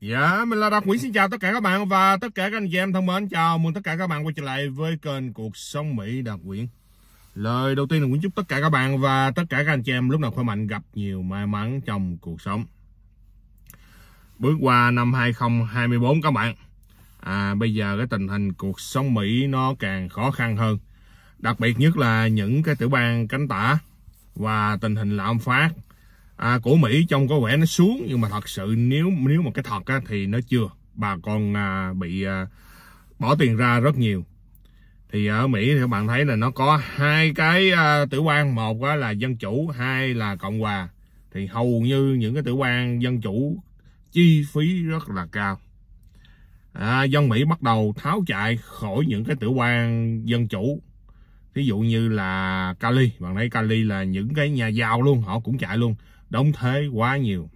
Dạ, mình là Đạt Nguyễn xin chào tất cả các bạn và tất cả các anh chị em thân mến. Chào mừng tất cả các bạn quay trở lại với kênh Cuộc Sống Mỹ Đạt Nguyễn. Lời đầu tiên là Nguyễn chúc tất cả các bạn và tất cả các anh chị em lúc nào khỏe mạnh gặp nhiều may mắn trong cuộc sống. Bước qua năm 2024 các bạn. À, bây giờ cái tình hình cuộc sống Mỹ nó càng khó khăn hơn. Đặc biệt nhất là những cái tiểu bang cánh tả và tình hình lạm phát à, của Mỹ trông có vẻ nó xuống nhưng mà thật sự nếu nếu mà cái thật á, thì nó chưa bà con à, bị à, bỏ tiền ra rất nhiều thì ở Mỹ thì các bạn thấy là nó có hai cái à, tiểu quan một á, là dân chủ hai là cộng hòa thì hầu như những cái tiểu quan dân chủ chi phí rất là cao à, dân Mỹ bắt đầu tháo chạy khỏi những cái tiểu quan dân chủ ví dụ như là Cali bạn thấy Cali là những cái nhà giàu luôn họ cũng chạy luôn động thế quá nhiều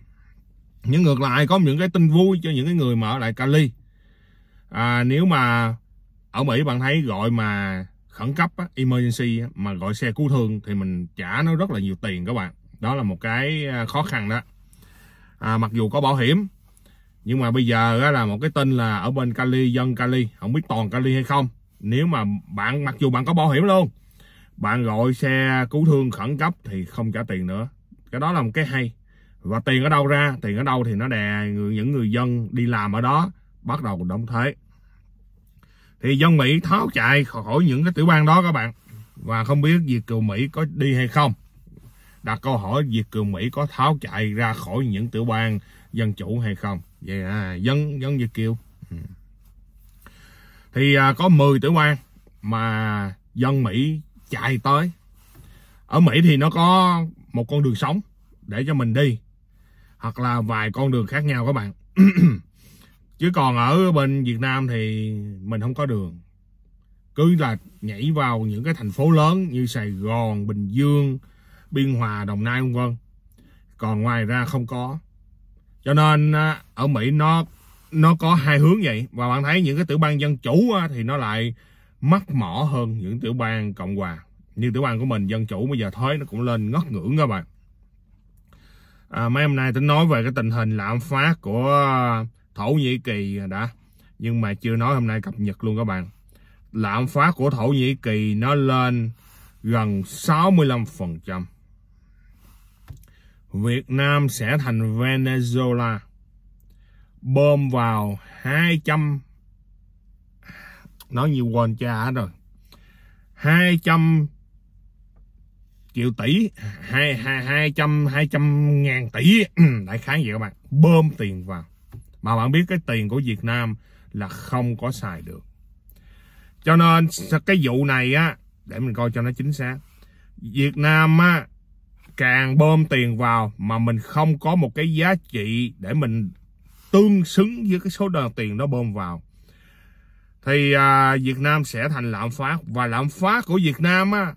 nhưng ngược lại có những cái tin vui cho những cái người mà ở lại Cali à, nếu mà ở Mỹ bạn thấy gọi mà khẩn cấp á, emergency á, mà gọi xe cứu thương thì mình trả nó rất là nhiều tiền các bạn đó là một cái à, khó khăn đó à, mặc dù có bảo hiểm nhưng mà bây giờ á, là một cái tin là ở bên Cali dân Cali không biết toàn Cali hay không nếu mà bạn mặc dù bạn có bảo hiểm luôn bạn gọi xe cứu thương khẩn cấp thì không trả tiền nữa cái đó là một cái hay và tiền ở đâu ra tiền ở đâu thì nó đè những người dân đi làm ở đó bắt đầu đóng thuế thì dân Mỹ tháo chạy khỏi những cái tiểu bang đó các bạn và không biết Việt kiều Mỹ có đi hay không đặt câu hỏi Việt kiều Mỹ có tháo chạy ra khỏi những tiểu bang dân chủ hay không vậy à, dân dân Việt kiều ừ. thì à, có 10 tiểu bang mà dân Mỹ chạy tới ở Mỹ thì nó có một con đường sống để cho mình đi hoặc là vài con đường khác nhau các bạn chứ còn ở bên Việt Nam thì mình không có đường cứ là nhảy vào những cái thành phố lớn như Sài Gòn, Bình Dương, Biên Hòa, Đồng Nai vân vân. Còn ngoài ra không có. Cho nên ở Mỹ nó nó có hai hướng vậy và bạn thấy những cái tiểu bang dân chủ thì nó lại mắc mỏ hơn những tiểu bang cộng hòa như tiểu bang của mình dân chủ bây giờ thuế nó cũng lên ngất ngưỡng các bạn à, mấy hôm nay tính nói về cái tình hình lạm phát của thổ nhĩ kỳ đã nhưng mà chưa nói hôm nay cập nhật luôn các bạn lạm phát của thổ nhĩ kỳ nó lên gần 65% phần trăm Việt Nam sẽ thành Venezuela bơm vào 200 nói như quên cha rồi 200 triệu tỷ hai hai hai trăm hai trăm ngàn tỷ đại khái vậy các bạn bơm tiền vào mà bạn biết cái tiền của Việt Nam là không có xài được cho nên cái vụ này á để mình coi cho nó chính xác Việt Nam á càng bơm tiền vào mà mình không có một cái giá trị để mình tương xứng với cái số đồng tiền đó bơm vào thì à, Việt Nam sẽ thành lạm phát và lạm phát của Việt Nam á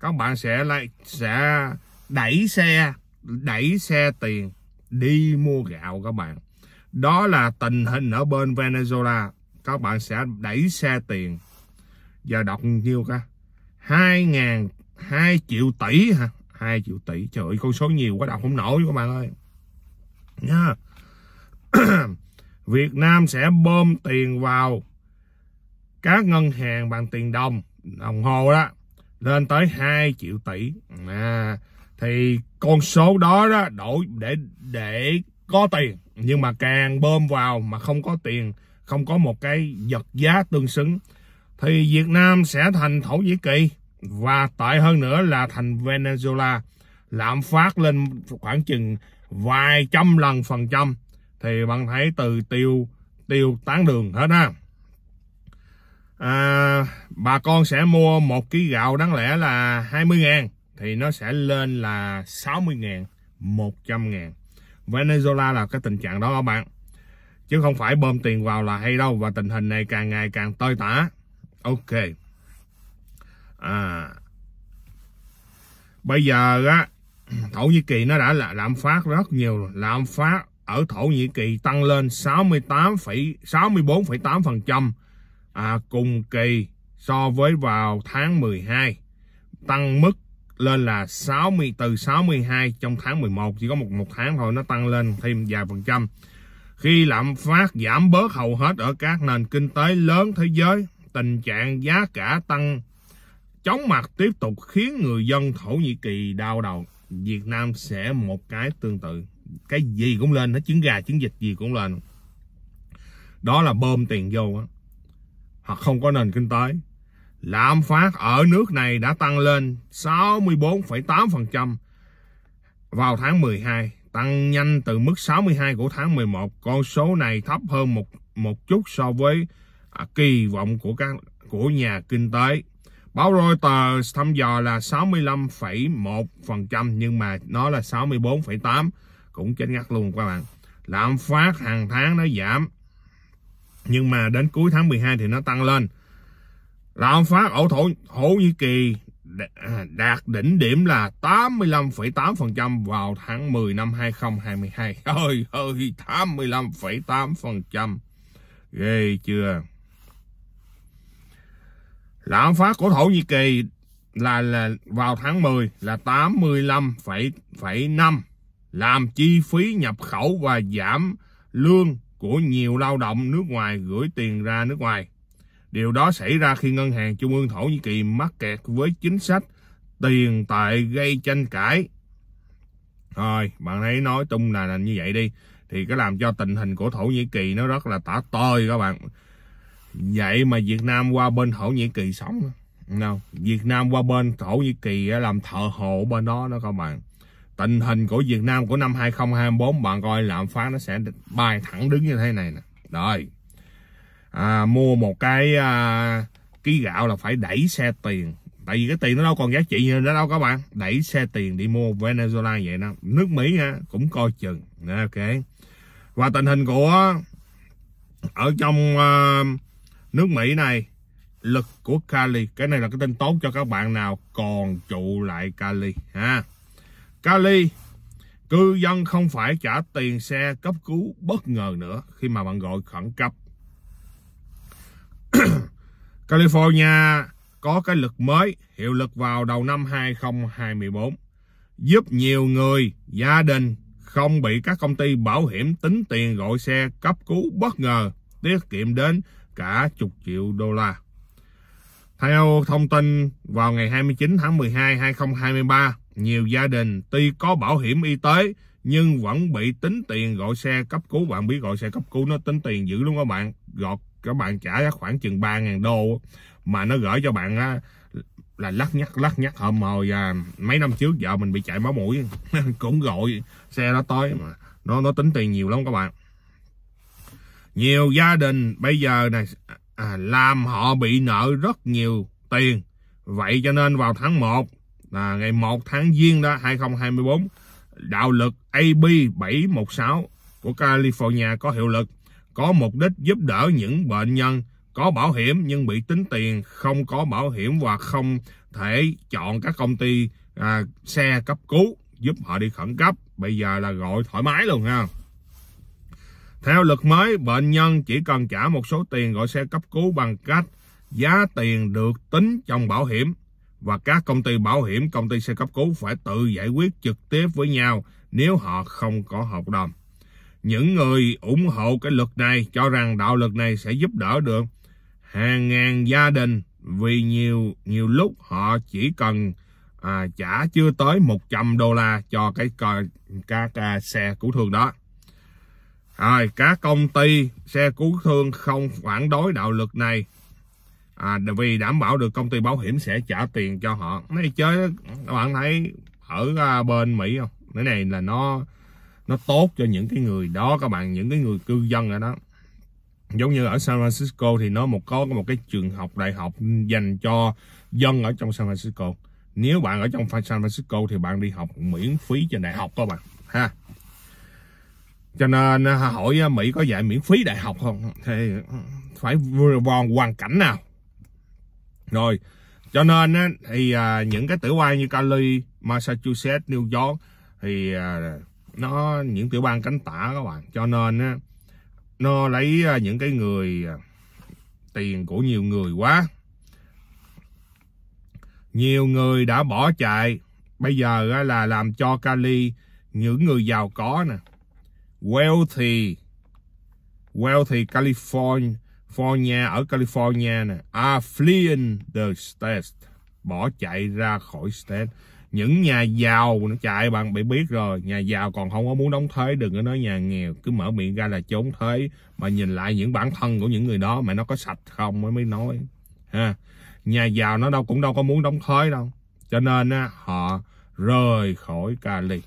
các bạn sẽ lại sẽ đẩy xe đẩy xe tiền đi mua gạo các bạn đó là tình hình ở bên Venezuela các bạn sẽ đẩy xe tiền và đọc nhiêu ca hai ngàn hai triệu tỷ hả hai triệu tỷ trời ơi con số nhiều quá đọc không nổi các bạn ơi nha Việt Nam sẽ bơm tiền vào các ngân hàng bằng tiền đồng đồng hồ đó lên tới 2 triệu tỷ à, thì con số đó đó đổi để để có tiền nhưng mà càng bơm vào mà không có tiền không có một cái vật giá tương xứng thì Việt Nam sẽ thành Thổ Nhĩ Kỳ và tệ hơn nữa là thành Venezuela lạm phát lên khoảng chừng vài trăm lần phần trăm thì bạn thấy từ tiêu tiêu tán đường hết ha à, bà con sẽ mua một ký gạo đáng lẽ là 20 ngàn thì nó sẽ lên là 60 ngàn 100 ngàn Venezuela là cái tình trạng đó các bạn chứ không phải bơm tiền vào là hay đâu và tình hình này càng ngày càng tơi tả ok à bây giờ á Thổ Nhĩ Kỳ nó đã là lạm phát rất nhiều rồi lạm phát ở Thổ Nhĩ Kỳ tăng lên 68, 64,8% à, cùng kỳ so với vào tháng 12 tăng mức lên là 60 từ 62 trong tháng 11 chỉ có một một tháng thôi nó tăng lên thêm vài phần trăm khi lạm phát giảm bớt hầu hết ở các nền kinh tế lớn thế giới tình trạng giá cả tăng chóng mặt tiếp tục khiến người dân Thổ Nhĩ Kỳ đau đầu Việt Nam sẽ một cái tương tự cái gì cũng lên hết trứng gà trứng vịt gì cũng lên đó là bơm tiền vô á hoặc không có nền kinh tế. Lạm phát ở nước này đã tăng lên 64,8% vào tháng 12, tăng nhanh từ mức 62 của tháng 11. Con số này thấp hơn một một chút so với à, kỳ vọng của các của nhà kinh tế. Báo Reuters thăm dò là 65,1% nhưng mà nó là 64,8 cũng chết ngắt luôn các bạn. Lạm phát hàng tháng nó giảm nhưng mà đến cuối tháng 12 thì nó tăng lên lạm phát ở thổ Thổ Nhĩ Kỳ đạt đỉnh điểm là 85,8% vào tháng 10 năm 2022. Ôi ơi, 85,8%. Ghê chưa? Lạm phát của Thổ Nhĩ Kỳ là là vào tháng 10 là 85,5 làm chi phí nhập khẩu và giảm lương của nhiều lao động nước ngoài gửi tiền ra nước ngoài. Điều đó xảy ra khi Ngân hàng Trung ương Thổ Nhĩ Kỳ mắc kẹt với chính sách tiền tệ gây tranh cãi. Thôi, bạn ấy nói tung là, là như vậy đi. Thì cái làm cho tình hình của Thổ Nhĩ Kỳ nó rất là tả tơi các bạn. Vậy mà Việt Nam qua bên Thổ Nhĩ Kỳ sống. Không? Việt Nam qua bên Thổ Nhĩ Kỳ làm thợ hộ bên đó đó các bạn tình hình của Việt Nam của năm 2024 bạn coi lạm phát nó sẽ bay thẳng đứng như thế này nè rồi à, mua một cái à, ký gạo là phải đẩy xe tiền tại vì cái tiền nó đâu còn giá trị như nó đâu các bạn đẩy xe tiền đi mua Venezuela vậy đó nước Mỹ ha, cũng coi chừng ok và tình hình của ở trong uh, nước Mỹ này lực của Cali cái này là cái tin tốt cho các bạn nào còn trụ lại Cali ha Cali, cư dân không phải trả tiền xe cấp cứu bất ngờ nữa khi mà bạn gọi khẩn cấp. California có cái luật mới hiệu lực vào đầu năm 2024 giúp nhiều người, gia đình không bị các công ty bảo hiểm tính tiền gọi xe cấp cứu bất ngờ tiết kiệm đến cả chục triệu đô la. Theo thông tin vào ngày 29 tháng 12 2023, nhiều gia đình tuy có bảo hiểm y tế nhưng vẫn bị tính tiền gọi xe cấp cứu bạn biết gọi xe cấp cứu nó tính tiền dữ luôn các bạn gọt các bạn trả khoảng chừng 3.000 đô mà nó gửi cho bạn á, là lắc nhắc lắc nhắc hôm hồi và mấy năm trước vợ mình bị chảy máu mũi cũng gọi xe nó tới mà nó nó tính tiền nhiều lắm các bạn nhiều gia đình bây giờ này à, làm họ bị nợ rất nhiều tiền vậy cho nên vào tháng 1 là ngày 1 tháng Giêng đó 2024 đạo luật AB 716 của California có hiệu lực có mục đích giúp đỡ những bệnh nhân có bảo hiểm nhưng bị tính tiền không có bảo hiểm và không thể chọn các công ty à, xe cấp cứu giúp họ đi khẩn cấp bây giờ là gọi thoải mái luôn ha theo luật mới bệnh nhân chỉ cần trả một số tiền gọi xe cấp cứu bằng cách giá tiền được tính trong bảo hiểm và các công ty bảo hiểm, công ty xe cấp cứu phải tự giải quyết trực tiếp với nhau nếu họ không có hợp đồng. Những người ủng hộ cái luật này cho rằng đạo luật này sẽ giúp đỡ được hàng ngàn gia đình vì nhiều nhiều lúc họ chỉ cần à, trả chưa tới 100 đô la cho cái các à, xe cứu thương đó. Rồi, các công ty xe cứu thương không phản đối đạo luật này à, vì đảm bảo được công ty bảo hiểm sẽ trả tiền cho họ nói chứ các bạn thấy ở à, bên mỹ không cái này là nó nó tốt cho những cái người đó các bạn những cái người cư dân ở đó giống như ở San Francisco thì nó một có một cái trường học đại học dành cho dân ở trong San Francisco nếu bạn ở trong San Francisco thì bạn đi học miễn phí trên đại học các bạn ha cho nên à, hỏi à, Mỹ có dạy miễn phí đại học không thì phải vừa vào hoàn cảnh nào rồi cho nên á, thì à, những cái tiểu bang như Cali, Massachusetts, New York thì à, nó những tiểu bang cánh tả các bạn cho nên á, nó lấy à, những cái người à, tiền của nhiều người quá nhiều người đã bỏ chạy bây giờ á, là làm cho Cali những người giàu có nè wealthy wealthy California California ở California nè, are à, fleeing the state, bỏ chạy ra khỏi state. Những nhà giàu nó chạy bạn bị biết rồi, nhà giàu còn không có muốn đóng thuế, đừng có nói nhà nghèo, cứ mở miệng ra là trốn thuế mà nhìn lại những bản thân của những người đó mà nó có sạch không mới mới nói. Ha. Nhà giàu nó đâu cũng đâu có muốn đóng thuế đâu. Cho nên á, họ rời khỏi Cali.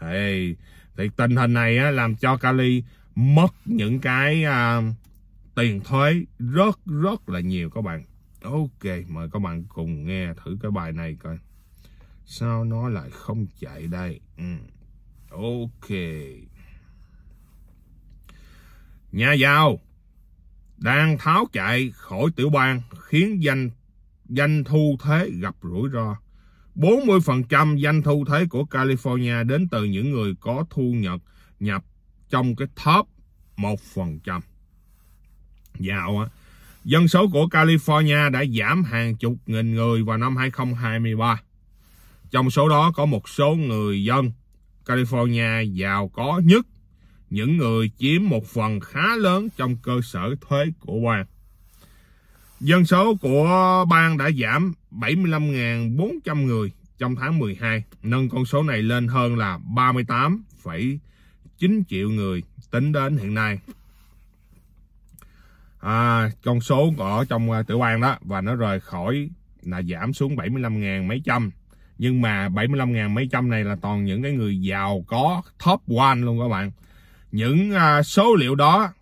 Thì, thì tình hình này á, làm cho Cali mất những cái uh, tiền thuế rất rất là nhiều các bạn ok mời các bạn cùng nghe thử cái bài này coi sao nó lại không chạy đây ừ. ok nhà giàu đang tháo chạy khỏi tiểu bang khiến danh doanh thu thuế gặp rủi ro 40% doanh thu thuế của California đến từ những người có thu nhập nhập trong cái top 1% giàu á, dân số của California đã giảm hàng chục nghìn người vào năm 2023. Trong số đó có một số người dân California giàu có nhất, những người chiếm một phần khá lớn trong cơ sở thuế của bang. Dân số của bang đã giảm 75.400 người trong tháng 12, nâng con số này lên hơn là 38,9 triệu người tính đến hiện nay à, con số ở trong uh, tử quan đó và nó rời khỏi là giảm xuống 75.000 mấy trăm nhưng mà 75.000 mấy trăm này là toàn những cái người giàu có top one luôn các bạn những uh, số liệu đó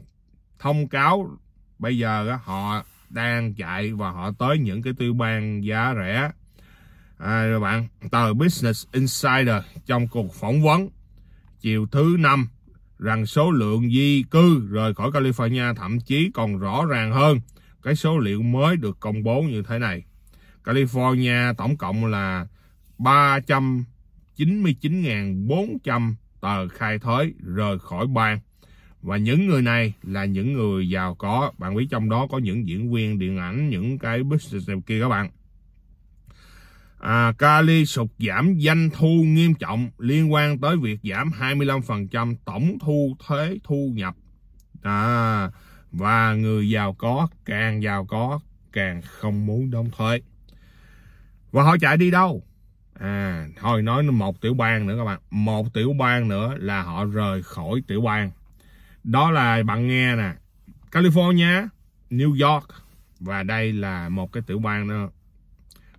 thông cáo bây giờ uh, họ đang chạy và họ tới những cái tiêu ban giá rẻ à, rồi bạn tờ Business Insider trong cuộc phỏng vấn chiều thứ năm rằng số lượng di cư rời khỏi California thậm chí còn rõ ràng hơn cái số liệu mới được công bố như thế này. California tổng cộng là 399.400 tờ khai thuế rời khỏi bang. Và những người này là những người giàu có. Bạn biết trong đó có những diễn viên điện ảnh, những cái business kia các bạn à, Kali sụt giảm doanh thu nghiêm trọng liên quan tới việc giảm 25% tổng thu thuế thu nhập à, và người giàu có càng giàu có càng không muốn đóng thuế và họ chạy đi đâu à thôi nói một tiểu bang nữa các bạn một tiểu bang nữa là họ rời khỏi tiểu bang đó là bạn nghe nè California New York và đây là một cái tiểu bang nữa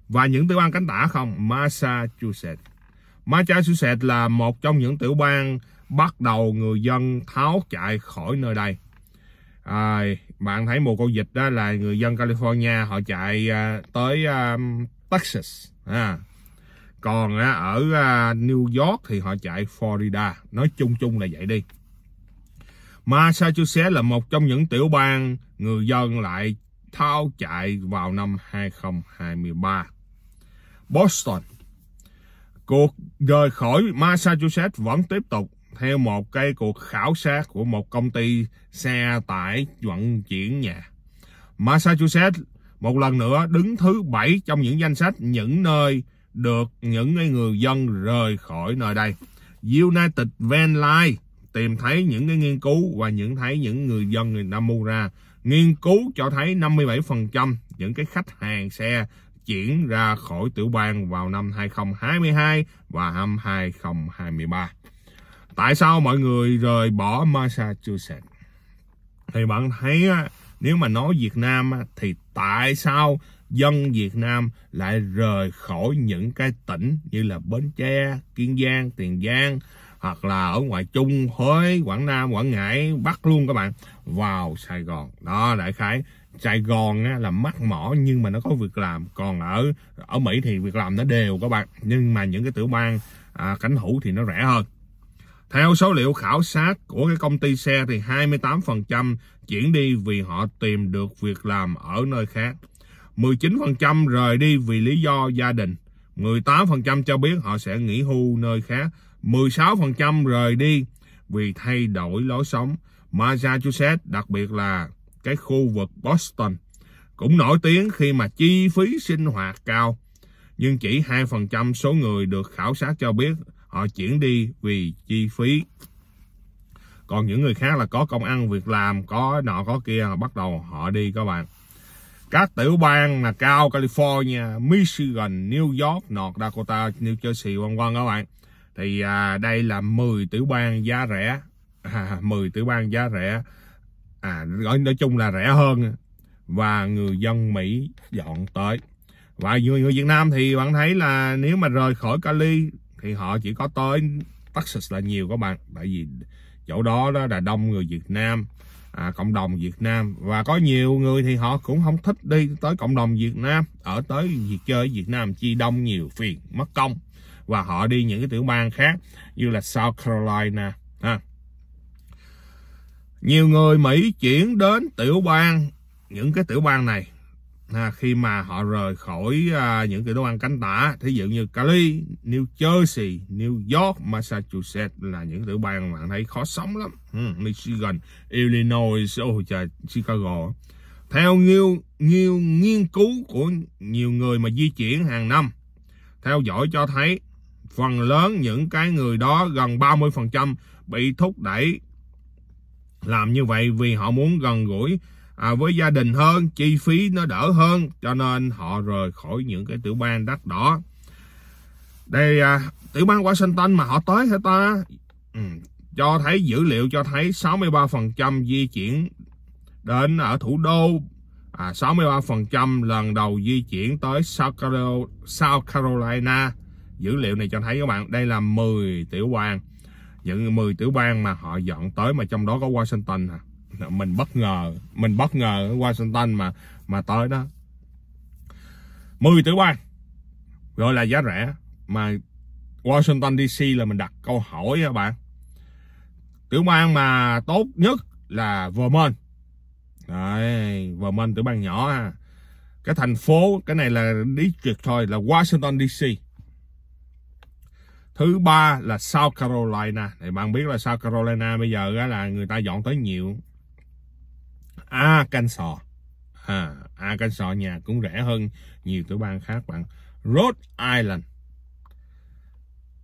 và những tiểu bang cánh tả không? Massachusetts. Massachusetts là một trong những tiểu bang bắt đầu người dân tháo chạy khỏi nơi đây. À, bạn thấy mùa dịch đó là người dân California họ chạy à, tới à, Texas. À. Còn à, ở à, New York thì họ chạy Florida. Nói chung chung là vậy đi. Massachusetts là một trong những tiểu bang người dân lại tháo chạy vào năm 2023. Boston. Cuộc rời khỏi Massachusetts vẫn tiếp tục theo một cái cuộc khảo sát của một công ty xe tải vận chuyển nhà. Massachusetts một lần nữa đứng thứ bảy trong những danh sách những nơi được những người dân rời khỏi nơi đây. United Van Line tìm thấy những cái nghiên cứu và những thấy những người dân người Namura nghiên cứu cho thấy 57% những cái khách hàng xe chuyển ra khỏi tiểu bang vào năm 2022 và năm 2023. Tại sao mọi người rời bỏ Massachusetts? Thì bạn thấy nếu mà nói Việt Nam thì tại sao dân Việt Nam lại rời khỏi những cái tỉnh như là Bến Tre, Kiên Giang, Tiền Giang hoặc là ở ngoài Trung, Huế, Quảng Nam, Quảng Ngãi, Bắc luôn các bạn vào Sài Gòn. Đó đại khái Sài Gòn á, là mắc mỏ nhưng mà nó có việc làm còn ở ở Mỹ thì việc làm nó đều các bạn nhưng mà những cái tiểu bang à, cánh hữu thì nó rẻ hơn theo số liệu khảo sát của cái công ty xe thì 28% chuyển đi vì họ tìm được việc làm ở nơi khác 19% rời đi vì lý do gia đình 18% cho biết họ sẽ nghỉ hưu nơi khác 16% rời đi vì thay đổi lối sống Massachusetts đặc biệt là cái khu vực Boston, cũng nổi tiếng khi mà chi phí sinh hoạt cao. Nhưng chỉ 2% số người được khảo sát cho biết họ chuyển đi vì chi phí. Còn những người khác là có công ăn việc làm, có nọ có kia, bắt đầu họ đi các bạn. Các tiểu bang là cao California, Michigan, New York, North Dakota, New Jersey, vân vân các bạn. Thì à, đây là 10 tiểu bang giá rẻ, à, 10 tiểu bang giá rẻ à nói, nói chung là rẻ hơn và người dân Mỹ dọn tới và người, người Việt Nam thì bạn thấy là nếu mà rời khỏi Cali thì họ chỉ có tới Texas là nhiều các bạn tại vì chỗ đó đó là đông người Việt Nam à, cộng đồng Việt Nam và có nhiều người thì họ cũng không thích đi tới cộng đồng Việt Nam ở tới việc chơi Việt Nam chi đông nhiều phiền mất công và họ đi những cái tiểu bang khác như là South Carolina nhiều người Mỹ chuyển đến tiểu bang những cái tiểu bang này à, khi mà họ rời khỏi à, những cái đồ ăn cánh tả thí dụ như Cali, New Jersey, New York, Massachusetts là những tiểu bang mà thấy khó sống lắm ừ, Michigan, Illinois, oh trời, Chicago theo nhiều, nhiều nghiên cứu của nhiều người mà di chuyển hàng năm theo dõi cho thấy phần lớn những cái người đó gần 30% bị thúc đẩy làm như vậy vì họ muốn gần gũi à, với gia đình hơn chi phí nó đỡ hơn cho nên họ rời khỏi những cái tiểu bang đắt đỏ đây à, tiểu bang Washington mà họ tới hả ta ừ. cho thấy dữ liệu cho thấy 63% di chuyển đến ở thủ đô à, 63% lần đầu di chuyển tới South Carolina dữ liệu này cho thấy các bạn đây là 10 tiểu bang những 10 tiểu bang mà họ dọn tới mà trong đó có Washington à. Mình bất ngờ, mình bất ngờ Washington mà mà tới đó. 10 tiểu bang gọi là giá rẻ mà Washington DC là mình đặt câu hỏi các bạn. Tiểu bang mà tốt nhất là Vermont. Đấy, Vermont tiểu bang nhỏ ha. Cái thành phố cái này là district thôi là Washington DC thứ ba là South Carolina thì bạn biết là South Carolina bây giờ là người ta dọn tới nhiều Arkansas à, Arkansas nhà cũng rẻ hơn nhiều tiểu bang khác bạn Rhode Island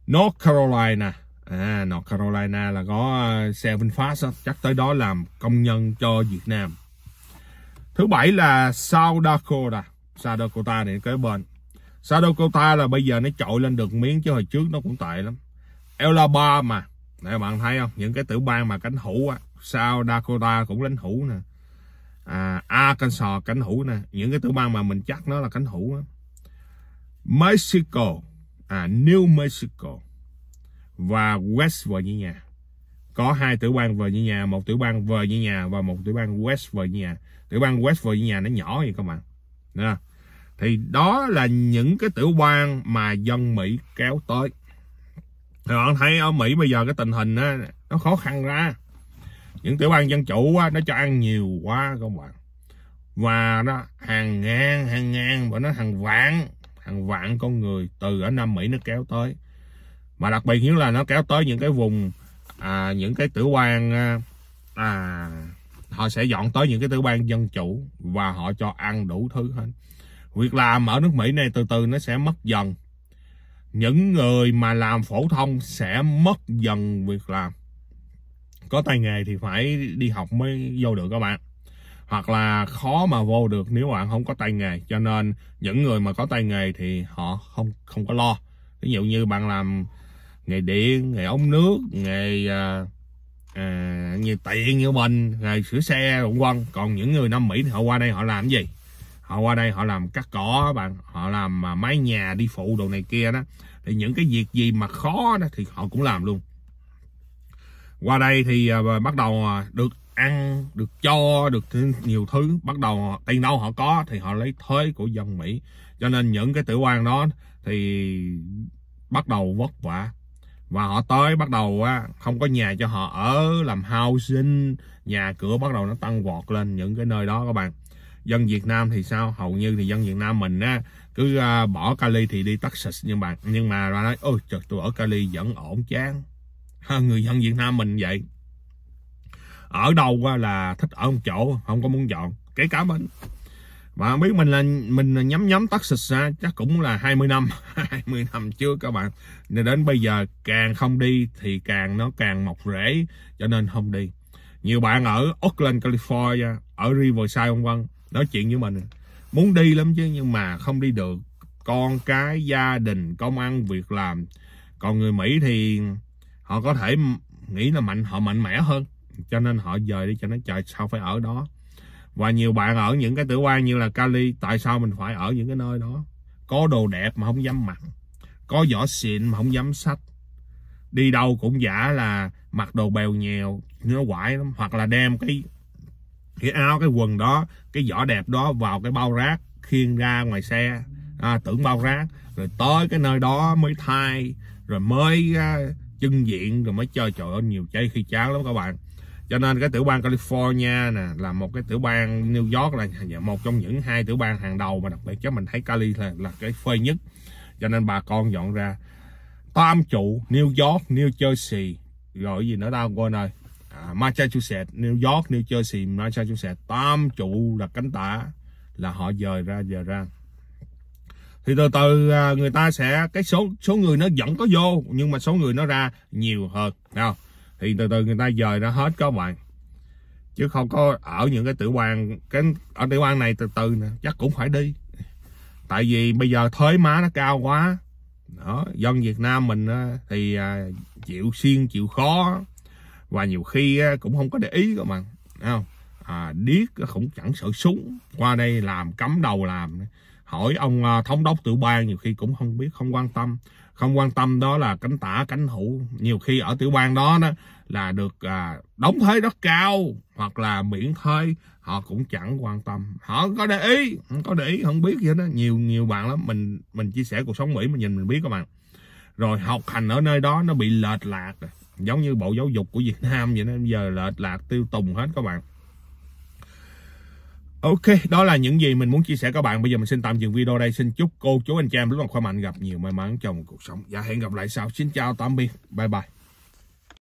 North Carolina à, North Carolina là có xe à, VinFast chắc tới đó làm công nhân cho Việt Nam thứ bảy là South Dakota South Dakota thì cái bên Sadokota là bây giờ nó trội lên được miếng chứ hồi trước nó cũng tệ lắm Alabama mà Nè bạn thấy không những cái tiểu bang mà cánh hữu á South Dakota cũng cánh hữu nè à, Arkansas cánh hữu nè những cái tiểu bang mà mình chắc nó là cánh hữu á Mexico à, New Mexico và West Virginia có hai tiểu bang về nhà, một tiểu bang về nhà và một tiểu bang West nhà. tiểu bang West nhà nó nhỏ vậy các bạn nè thì đó là những cái tiểu bang mà dân Mỹ kéo tới thì bạn thấy ở Mỹ bây giờ cái tình hình á, nó khó khăn ra những tiểu bang dân chủ á, nó cho ăn nhiều quá các bạn và nó hàng ngàn hàng ngàn và nó hàng vạn hàng vạn con người từ ở Nam Mỹ nó kéo tới mà đặc biệt nhất là nó kéo tới những cái vùng à, những cái tiểu bang à, à, họ sẽ dọn tới những cái tiểu bang dân chủ và họ cho ăn đủ thứ hết Việc làm ở nước Mỹ này từ từ nó sẽ mất dần. Những người mà làm phổ thông sẽ mất dần việc làm. Có tay nghề thì phải đi học mới vô được các bạn. Hoặc là khó mà vô được nếu bạn không có tay nghề. Cho nên những người mà có tay nghề thì họ không không có lo. Ví dụ như bạn làm nghề điện, nghề ống nước, nghề uh, à, à như tiện như mình nghề sửa xe vân vân còn những người nam mỹ thì họ qua đây họ làm cái gì họ qua đây họ làm cắt cỏ bạn họ làm mà mái nhà đi phụ đồ này kia đó thì những cái việc gì mà khó đó thì họ cũng làm luôn qua đây thì à, bắt đầu à, được ăn được cho được nhiều thứ bắt đầu tiền đâu họ có thì họ lấy thuế của dân mỹ cho nên những cái tử quan đó thì bắt đầu vất vả và họ tới bắt đầu à, không có nhà cho họ ở làm housing nhà cửa bắt đầu nó tăng vọt lên những cái nơi đó các bạn dân Việt Nam thì sao hầu như thì dân Việt Nam mình á cứ uh, bỏ Cali thì đi Texas nhưng mà nhưng mà ra nói ôi trời tôi ở Cali vẫn ổn chán ha, người dân Việt Nam mình vậy ở đâu là thích ở một chỗ không có muốn dọn kể cả mình mà không biết mình là mình nhắm nhắm Texas ra chắc cũng là 20 năm 20 năm trước các bạn nên đến bây giờ càng không đi thì càng nó càng mọc rễ cho nên không đi nhiều bạn ở Oakland California ở Riverside vân vân nói chuyện với mình muốn đi lắm chứ nhưng mà không đi được con cái gia đình công ăn việc làm còn người mỹ thì họ có thể nghĩ là mạnh họ mạnh mẽ hơn cho nên họ dời đi cho nó trời sao phải ở đó và nhiều bạn ở những cái tử quan như là Cali tại sao mình phải ở những cái nơi đó có đồ đẹp mà không dám mặc có vỏ xịn mà không dám sách đi đâu cũng giả là mặc đồ bèo nhèo nó quải lắm hoặc là đem cái cái áo cái quần đó cái vỏ đẹp đó vào cái bao rác khiêng ra ngoài xe à, tưởng bao rác rồi tới cái nơi đó mới thay rồi mới uh, chân diện rồi mới chơi trời ơi nhiều chơi khi cháo lắm các bạn cho nên cái tiểu bang California nè là một cái tiểu bang New York là một trong những hai tiểu bang hàng đầu mà đặc biệt chứ mình thấy Cali là, là cái phê nhất cho nên bà con dọn ra tam trụ New York New Jersey gọi gì nữa tao quên rồi à, Massachusetts, New York, New Jersey, Massachusetts, tám trụ là cánh tả là họ dời ra dời ra thì từ từ à, người ta sẽ cái số số người nó vẫn có vô nhưng mà số người nó ra nhiều hơn nào thì từ từ người ta dời ra hết các bạn chứ không có ở những cái tiểu bang cái ở tiểu bang này từ từ nè chắc cũng phải đi tại vì bây giờ thuế má nó cao quá đó dân việt nam mình à, thì à, chịu xiên chịu khó và nhiều khi cũng không có để ý các bạn thấy không à, điếc cũng chẳng sợ súng qua đây làm cắm đầu làm hỏi ông à, thống đốc tiểu bang nhiều khi cũng không biết không quan tâm không quan tâm đó là cánh tả cánh hữu nhiều khi ở tiểu bang đó đó là được à, đóng thuế rất cao hoặc là miễn thuế họ cũng chẳng quan tâm họ có để ý không có để ý không biết gì hết đó nhiều nhiều bạn lắm mình mình chia sẻ cuộc sống mỹ mà nhìn mình biết các bạn rồi học hành ở nơi đó nó bị lệch lạc rồi giống như bộ giáo dục của Việt Nam vậy đó giờ lệch lạc tiêu tùng hết các bạn Ok, đó là những gì mình muốn chia sẻ các bạn. Bây giờ mình xin tạm dừng video đây. Xin chúc cô chú anh chị em lúc nào khỏe mạnh gặp nhiều may mắn trong cuộc sống. Và dạ, hẹn gặp lại sau. Xin chào tạm biệt. Bye bye.